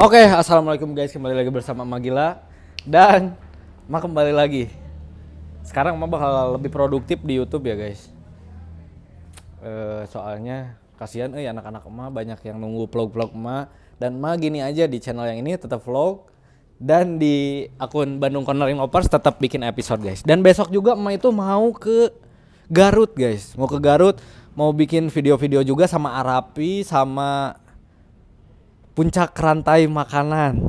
Oke, okay, assalamualaikum guys, kembali lagi bersama Magila dan Ma kembali lagi. Sekarang Ma bakal lebih produktif di YouTube ya guys. E, soalnya kasihan eh anak-anak Ma banyak yang nunggu vlog-vlog Ma dan Ma gini aja di channel yang ini tetap vlog dan di akun Bandung Cornering Opers tetap bikin episode guys. Dan besok juga Ma itu mau ke Garut guys, mau ke Garut, mau bikin video-video juga sama Arapi sama puncak rantai makanan.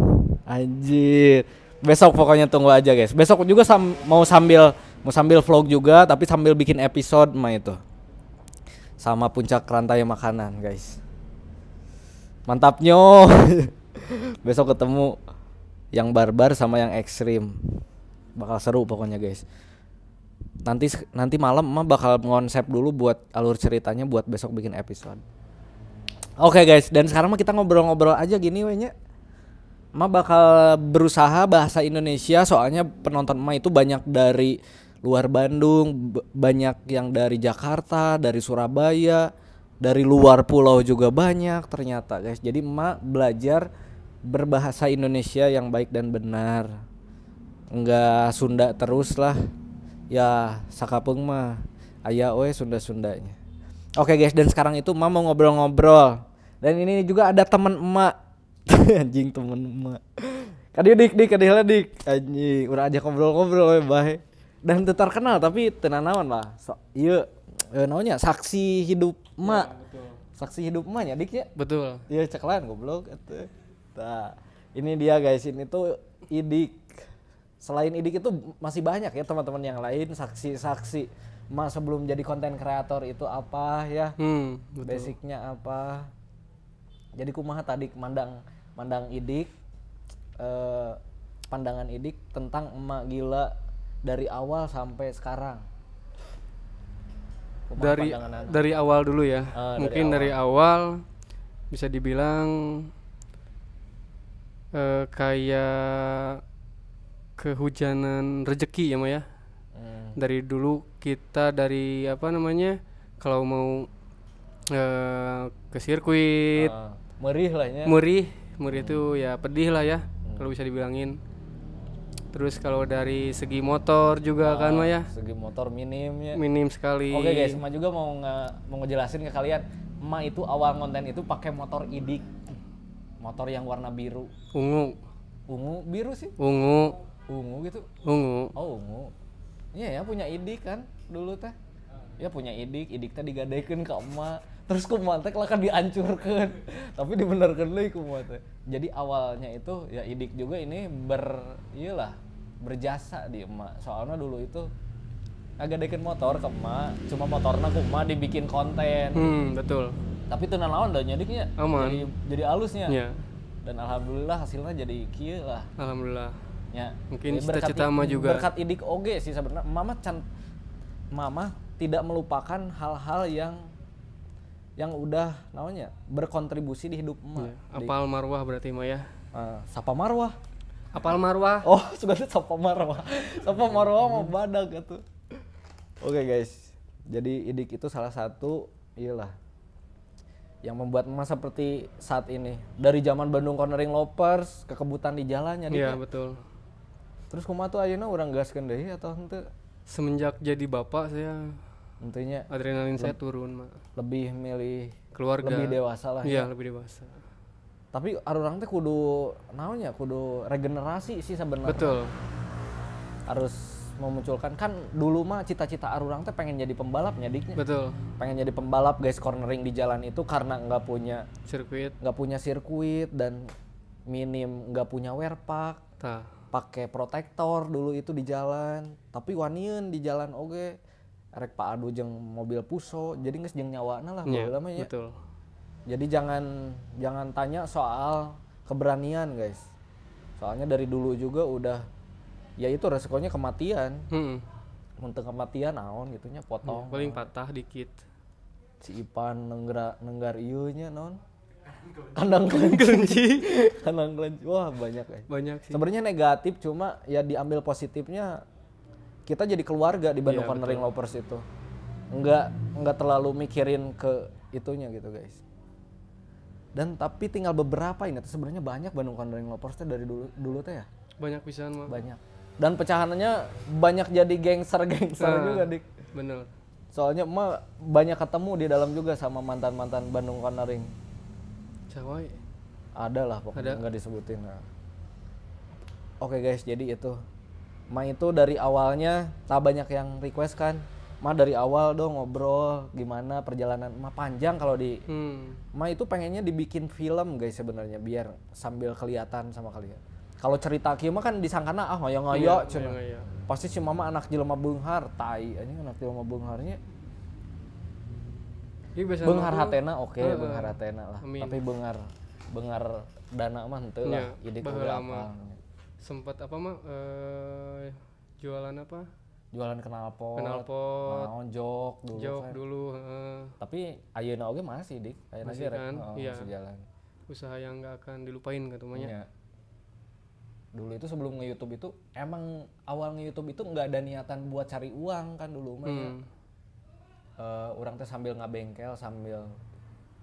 Anjir. Besok pokoknya tunggu aja guys. Besok juga sam mau sambil mau sambil vlog juga tapi sambil bikin episode mah itu. Sama puncak rantai makanan, guys. Mantapnya. Besok ketemu yang barbar sama yang ekstrim. Bakal seru pokoknya, guys. Nanti nanti malam mah bakal ngonsep dulu buat alur ceritanya buat besok bikin episode. Oke okay, guys, dan sekarang mah kita ngobrol-ngobrol aja gini wenya. Ma bakal berusaha bahasa Indonesia soalnya penonton Ma itu banyak dari luar Bandung, banyak yang dari Jakarta, dari Surabaya, dari luar pulau juga banyak ternyata guys. Jadi Ma belajar berbahasa Indonesia yang baik dan benar. Enggak Sunda terus lah. Ya sakapeng mah aya oe Sunda-Sundanya. Oke guys, dan sekarang itu Ma mau ngobrol-ngobrol dan ini juga ada teman emak anjing teman emak kadieu dik dik lah dik anjing udah aja ngobrol-ngobrol ya eh, bye. dan tetar kenal tapi tenanawan lah so, iya eh, namanya saksi hidup emak ya, saksi hidup emaknya dik ya betul iya ceklan goblok itu nah ini dia guys ini tuh idik selain idik itu masih banyak ya teman-teman yang lain saksi-saksi emak sebelum jadi konten kreator itu apa ya hmm, betul. basicnya apa jadi kumaha tadi mandang mandang idik eh, pandangan idik tentang emak gila dari awal sampai sekarang kumaha dari dari awal dulu ya uh, mungkin dari awal. dari awal bisa dibilang eh, kayak kehujanan rezeki ya Maya hmm. dari dulu kita dari apa namanya kalau mau uh, ke sirkuit uh, ah, merih lah ya merih merih hmm. ya pedih lah ya hmm. kalau bisa dibilangin Terus kalau dari segi motor juga uh, kan ya. Segi motor minim ya. Minim sekali. Oke okay, guys, Emak juga mau nge mau ngejelasin ke kalian, Emak itu awal konten itu pakai motor idik. Motor yang warna biru. Ungu. Ungu biru sih. Ungu. Ungu gitu. Ungu. Oh, ungu. Iya ya punya idik kan dulu teh ya punya idik idik tadi digadaikan ke emak terus mau teh kan dihancurkan tapi dibenarkan lagi mau teh jadi awalnya itu ya idik juga ini ber iyalah berjasa di emak soalnya dulu itu agak dekin motor ke emak cuma motornya ku emak dibikin konten hmm, betul tapi itu lawan dan nyadiknya Aman. jadi jadi alusnya yeah. dan alhamdulillah hasilnya jadi kia lah alhamdulillah ya mungkin cita-cita mah juga berkat idik oge sih sebenarnya mama can mama tidak melupakan hal-hal yang yang udah namanya berkontribusi di hidup emak. Ya, apal marwah berarti emak ya. Uh, sapa marwah. Apal marwah. Oh, sudah sapa marwah. Sapa marwah mau badak gitu. Oke okay, guys. Jadi idik itu salah satu iyalah yang membuat emak seperti saat ini. Dari zaman Bandung Cornering Lopers, kekebutan di jalannya. Iya, ya. betul. Terus kumaha tuh ayeuna orang gaskeun deui atau henteu? Semenjak jadi bapak saya intinya adrenalin saya turun mak lebih milih keluarga lebih dewasa lah iya ya. lebih dewasa tapi orang teh kudu naonnya kudu regenerasi sih sebenarnya betul harus memunculkan kan dulu mah cita-cita Arurang teh pengen jadi pembalap nyadiknya betul pengen jadi pembalap guys cornering di jalan itu karena nggak punya sirkuit nggak punya sirkuit dan minim nggak punya wear pack pakai protektor dulu itu di jalan tapi wanian di jalan oke okay rek Pak Adu jeng mobil puso jadi nggak jeng nah lah yeah, lama ya betul. jadi jangan jangan tanya soal keberanian guys soalnya dari dulu juga udah ya itu resikonya kematian hmm. untuk kematian naon gitunya potong hmm, paling patah dikit si Ipan nenggra nenggar iunya non kandang kelinci kandang kelinci wah banyak guys. banyak sih sebenarnya negatif cuma ya diambil positifnya kita jadi keluarga di Bandung yeah, Cornering Lovers itu enggak enggak terlalu mikirin ke itunya gitu guys dan tapi tinggal beberapa ini sebenarnya banyak Bandung Cornering Lovers teh dari dulu dulu teh ya banyak pisan mah banyak dan pecahannya banyak jadi gangster gangster nah, juga dik bener soalnya emak banyak ketemu di dalam juga sama mantan mantan Bandung Cornering cewek ada lah pokoknya nggak disebutin nah. oke okay guys jadi itu Ma itu dari awalnya tak banyak yang request kan. Ma dari awal dong ngobrol gimana perjalanan Ma panjang kalau di hmm. Ma itu pengennya dibikin film guys sebenarnya biar sambil kelihatan sama kalian. Kalau cerita kima kan disangkana ah ngoyo-ngoyo iya, cuma. Iya, iya. Pasti si mama anak jelema beunghar, tai anjing anak jelema beungharnya. Ya, benghar hatena oke, okay, iya, uh, benghar hatena lah. Amin. Tapi benghar benghar dana mah henteu lah. Jadi ya, apa sempat apa mah eh, uh, jualan apa jualan kenalpot kenalpot naon jok dulu jok kan. dulu uh, tapi ayeuna oge masih dik ayeuna masih kan oh, iya. masih jalan usaha yang nggak akan dilupain gitu ya? iya. dulu itu sebelum nge YouTube itu emang awal nge YouTube itu nggak ada niatan buat cari uang kan dulu mah ya? hmm. ya. uh, orang teh sambil nggak bengkel sambil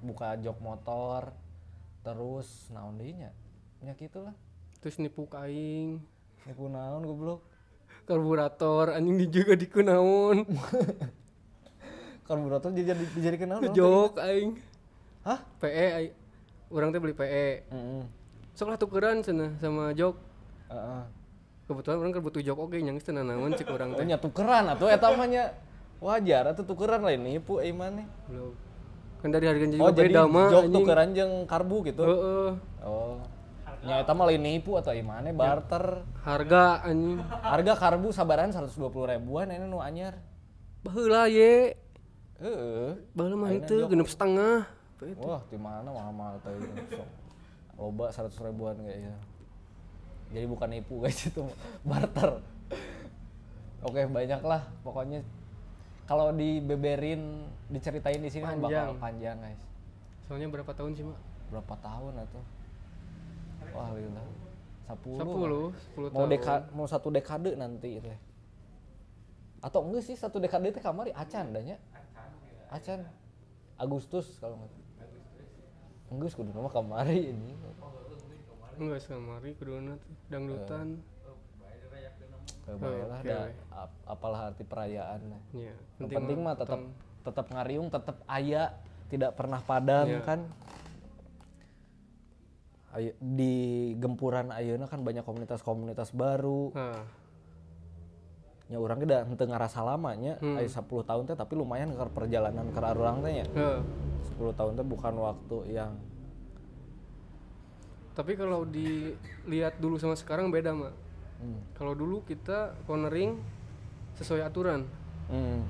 buka jok motor terus naon dehnya ya gitulah terus nipu kain nipu naon goblok karburator anjing juga juga naon karburator jadi jadi jadi kenaun. jok aing hah PE aing orang teh beli PE mm -hmm. sok lah tukeran sana sama jok uh -uh. kebetulan orang kerbutuh jok oke nyangis tenan naon cek orang teh oh, tukeran atau etamanya wajar atau tukeran lain nih pu iman nih belum kan dari harga oh, jadi oh, beda mah jok tukeran jeng karbu gitu uh -uh. oh Ya kita malah lain nipu atau imane ya. barter harga anjing harga karbu sabaran 120 ribuan ini nu anyar baheula ye heeh baheula mah itu genep setengah wah di mana mahal-mahal teh loba 100 ribuan kayaknya jadi bukan nipu guys itu barter oke banyak lah pokoknya kalau dibeberin diceritain di sini kan panjang. bakal panjang guys soalnya berapa tahun sih mak berapa tahun atau wah lebih tahun sepuluh sepuluh sepuluh mau deka mau satu dekade nanti itu atau enggak sih satu dekade itu kamari acan danya acan Agustus kalau nggak enggak kudu nama kamari ini enggak kamari kudu dangdutan Kebayalah eh, eh, okay. ada ap apalah arti perayaan. Ya, penting, penting mah tetap tetap ngariung, tetap aya, tidak pernah padam ya. kan ayo, di gempuran ayeuna kan banyak komunitas-komunitas baru hmm. nya orang udah ente ngerasa lamanya hmm. ayo 10 tahun teh tapi lumayan ke perjalanan ke orang teh ya hmm. 10 tahun teh bukan waktu yang tapi kalau dilihat dulu sama sekarang beda mak hmm. kalau dulu kita cornering sesuai aturan hmm.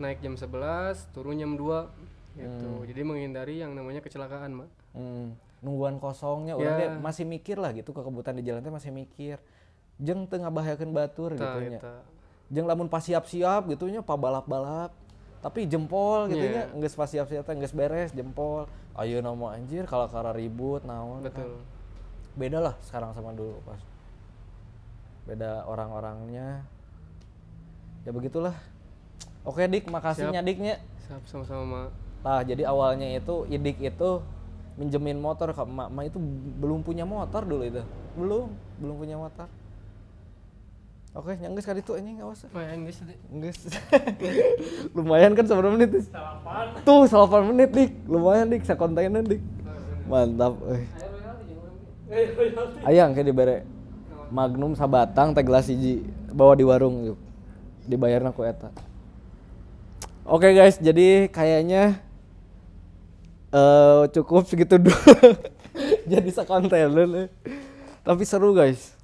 naik jam 11 turun jam 2 gitu hmm. jadi menghindari yang namanya kecelakaan mak hmm nungguan kosongnya orang ya. masih mikir lah gitu kekebutan di jalan teh masih mikir jeng tengah bahayakan batur ta, gitu nya jeng lamun pas siap-siap gitu nya pa balap-balap tapi jempol gitu iya. nya yeah. nggak pas siap-siap teh nggak beres jempol ayo nama anjir kalau kara ribut naon kan. betul kan. beda lah sekarang sama dulu pas beda orang-orangnya ya begitulah oke dik makasihnya diknya siap sama-sama nah jadi awalnya itu idik itu minjemin motor ke emak emak itu belum punya motor dulu itu belum belum punya motor Oke, okay, nyenggis kali itu ini nggak usah oh, ya, nyenggis nyenggis Lumayan kan seberapa menit? Salapan. Tuh, salapan menit, Dik. Lumayan, Dik. Sakontainan, Dik. Mantap. Eh. eh Ayang kayak dibere. Magnum sabatang teh gelas iji bawa di warung yuk. dibayar naku eta. Oke okay, guys, jadi kayaknya uh, cukup segitu dulu jadi sekonteler tapi seru guys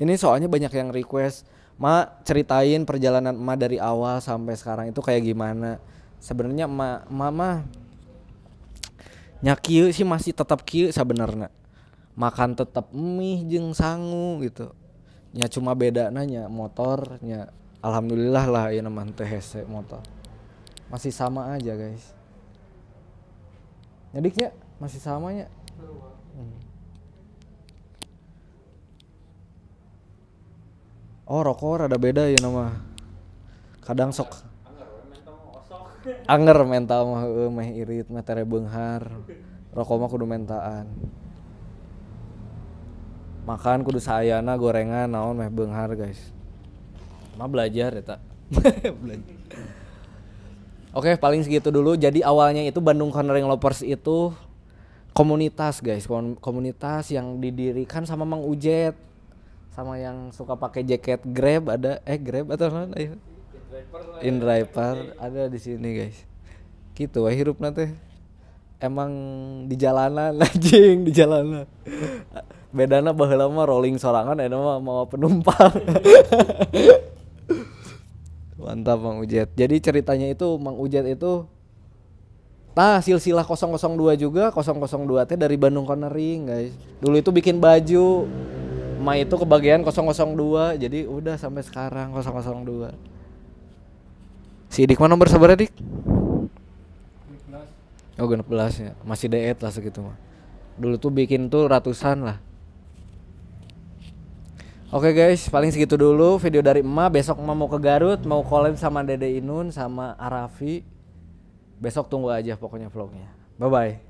ini soalnya banyak yang request Ma ceritain perjalanan ma dari awal sampai sekarang itu kayak gimana sebenarnya ma mama nyakiu sih masih tetap kiu sebenarnya makan tetap mie jeng sangu gitu ya cuma beda nanya motornya alhamdulillah lah ya namanya teh motor masih sama aja guys nyediknya masih samanya hmm. oh rokok rada beda ya nama kadang sok anger mental mah meh irit meh tere benghar rokok mah kudu mentaan makan kudu sayana gorengan naon meh benghar guys mah belajar ya tak belajar Oke, paling segitu dulu. Jadi awalnya itu Bandung Cornering Lovers itu komunitas, guys. Komunitas yang didirikan sama Mang Ujet sama yang suka pakai jaket Grab ada eh Grab atau mana ya? In driver ada di sini, guys. Gitu wah hirup nanti emang di jalanan anjing di jalanan. Bedana baheula mah rolling sorangan eta mah mau penumpang. Mantap Mang Ujet. Jadi ceritanya itu Mang Ujet itu Nah, silsilah 002 juga, 002 teh dari Bandung Cornering, guys. Dulu itu bikin baju. Ma itu kebagian 002, jadi udah sampai sekarang 002. Si Dik mana nomor sabar ya, Dik? 16. Oh, 16 ya. Masih diet lah segitu mah. Dulu tuh bikin tuh ratusan lah. Oke okay guys, paling segitu dulu video dari Emma. Besok Emma mau ke Garut, mau collab sama Dede Inun sama Arafi. Besok tunggu aja pokoknya vlognya. Bye bye.